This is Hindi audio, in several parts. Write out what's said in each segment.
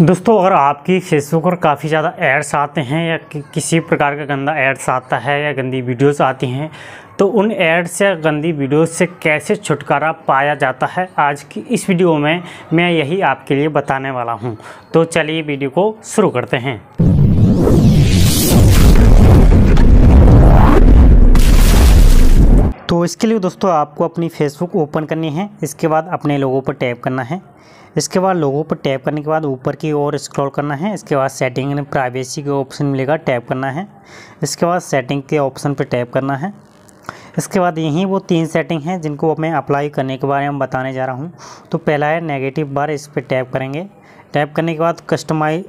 दोस्तों अगर आपकी फेसबुक पर काफ़ी ज़्यादा एड्स आते हैं या कि, किसी प्रकार का गंदा एड्स आता है या गंदी वीडियोस आती हैं तो उन एड्स या गंदी वीडियोस से कैसे छुटकारा पाया जाता है आज की इस वीडियो में मैं यही आपके लिए बताने वाला हूं तो चलिए वीडियो को शुरू करते हैं तो इसके लिए दोस्तों आपको अपनी फेसबुक ओपन करनी है इसके बाद अपने लोगों पर टैप करना है इसके बाद लोगों पर टैप करने के बाद ऊपर की ओर स्क्रॉल करना है इसके बाद सेटिंग में प्राइवेसी के ऑप्शन मिलेगा टैप करना है इसके बाद सेटिंग के ऑप्शन पर टैप करना है इसके बाद यहीं वो तीन सेटिंग हैं जिनको मैं अप्लाई करने के बारे में बताने जा रहा हूँ तो पहला है नेगेटिव बार इस पर टैप करेंगे टैप करने के बाद customise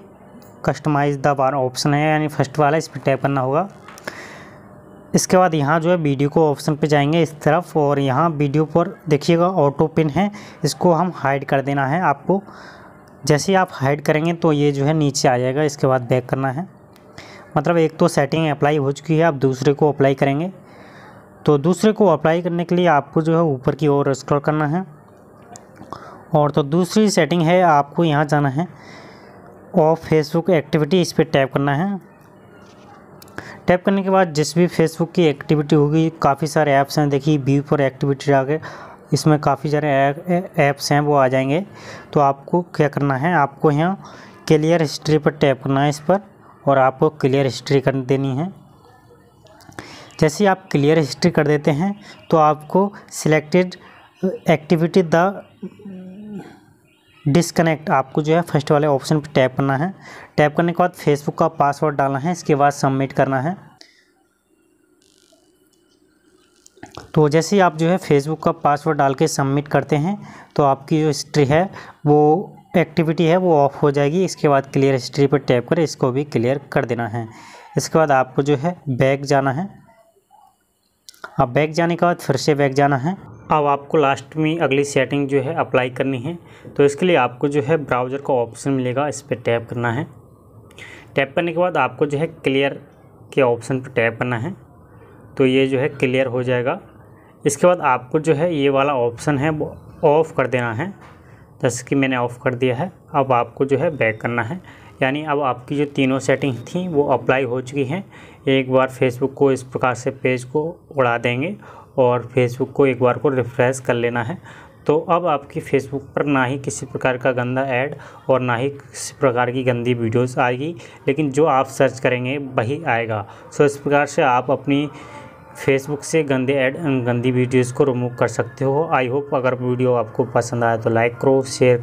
customise the bar option है यानी फर्स्ट वाला इस पर टैप करना होगा इसके बाद यहाँ जो है वीडियो को ऑप्शन पे जाएंगे इस तरफ और यहाँ वीडियो पर देखिएगा ऑटो पिन है इसको हम हाइड कर देना है आपको जैसे आप हाइड करेंगे तो ये जो है नीचे आ जाएगा इसके बाद बैक करना है मतलब एक तो सेटिंग अप्लाई हो चुकी है आप दूसरे को अप्लाई करेंगे तो दूसरे को अप्लाई करने के लिए आपको जो है ऊपर की ओर स्क्रॉल करना है और तो दूसरी सेटिंग है आपको यहाँ जाना है ऑफ फेसबुक एक्टिविटी इस पर टैप करना है टैप करने के बाद जिस भी फेसबुक की एक्टिविटी होगी काफ़ी सारे ऐप्स हैं देखिए व्यू पर एक्टिविटी आगे इसमें काफ़ी सारे ऐप्स हैं वो आ जाएंगे तो आपको क्या करना है आपको यहाँ क्लियर हिस्ट्री पर टैप करना है इस पर और आपको क्लियर हिस्ट्री कर देनी है जैसे आप क्लियर हिस्ट्री कर देते हैं तो आपको सिलेक्टेड एक्टिविटी द डिसकनेक्ट आपको जो है फर्स्ट वाले ऑप्शन पर टैप करना है टैप करने के बाद फेसबुक का पासवर्ड डालना है इसके बाद सबमिट करना है तो जैसे ही आप जो है फेसबुक का पासवर्ड डाल के सबमिट करते हैं तो आपकी जो हिस्ट्री है वो एक्टिविटी है वो ऑफ हो जाएगी इसके बाद क्लियर हिस्ट्री पर टैप कर इसको भी क्लियर कर देना है इसके बाद आपको जो है बैक जाना है अब बैक जाने के बाद फिर से बैक जाना है अब आपको लास्ट में अगली सेटिंग जो है अप्लाई करनी है तो इसके लिए आपको जो है ब्राउज़र का ऑप्शन मिलेगा इस पर टैप करना है टैप करने के बाद आपको जो है क्लियर के ऑप्शन पर टैप करना है तो ये जो है क्लियर हो जाएगा इसके बाद आपको जो है ये वाला ऑप्शन है वो ऑफ़ कर देना है जैसे कि मैंने ऑफ़ कर दिया है अब आपको जो है बैक करना है यानी अब आपकी जो तीनों सेटिंग थी वो अप्लाई हो चुकी हैं एक बार फेसबुक को इस प्रकार से पेज को उड़ा देंगे और फेसबुक को एक बार को रिफ़्रेश कर लेना है तो अब आपकी फेसबुक पर ना ही किसी प्रकार का गंदा ऐड और ना ही किसी प्रकार की गंदी वीडियोस आएगी लेकिन जो आप सर्च करेंगे वही आएगा सो इस प्रकार से आप अपनी फेसबुक से गंदे ऐड गंदी वीडियोस को रिमूव कर सकते हो आई होप अगर वीडियो आपको पसंद आया तो लाइक करो शेयर